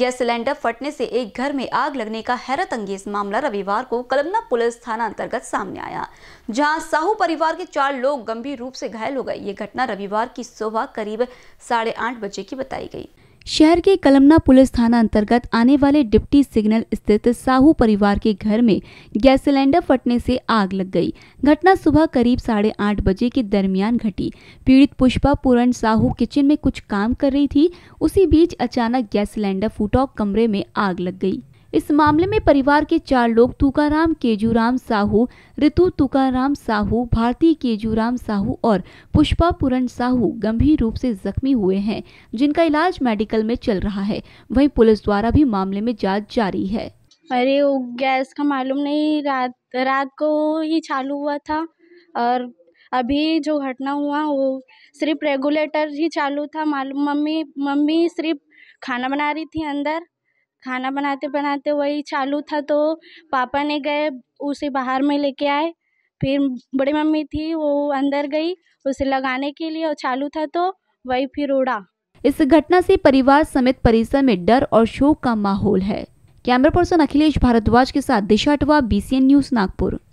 gas cylinder फटने से एक घर में आग लगने का हैरत अंगेज मामला रविवार को कलमना पुलिस थाना अंतर्गत सामने आया जहां साहू परिवार के चार लोग गंभीर रूप से घायल हो गए ये घटना रविवार की सुबह करीब साढ़े आठ बजे की बताई गई शहर के कलमना पुलिस थाना अंतर्गत आने वाले डिप्टी सिग्नल स्थित साहू परिवार के घर में गैस सिलेंडर फटने से आग लग गई घटना सुबह करीब साढ़े आठ बजे के दरमियान घटी पीड़ित पुष्पा पूरण साहू किचन में कुछ काम कर रही थी उसी बीच अचानक गैस सिलेंडर फूटा कमरे में आग लग गई इस मामले में परिवार के चार लोग तुकाराम केजूराम साहू ऋतु तुकाराम साहू भारती केजूराम साहू और पुष्पा पुरन साहू गंभीर रूप से जख्मी हुए हैं जिनका इलाज मेडिकल में चल रहा है वहीं पुलिस द्वारा भी मामले में जांच जारी है अरे वो गैस का मालूम नहीं रात रात को ही चालू हुआ था और अभी जो घटना हुआ वो सिर्फ रेगुलेटर ही चालू था मालूम मम्मी मम्मी सिर्फ खाना बना रही थी अंदर खाना बनाते बनाते वही चालू था तो पापा ने गए उसे बाहर में लेके आए फिर बड़ी मम्मी थी वो अंदर गई उसे लगाने के लिए और चालू था तो वही फिर उड़ा इस घटना से परिवार समेत परिसर में डर और शोक का माहौल है कैमरा पर्सन अखिलेश भारद्वाज के साथ दिशा अटवा बीसीएन न्यूज नागपुर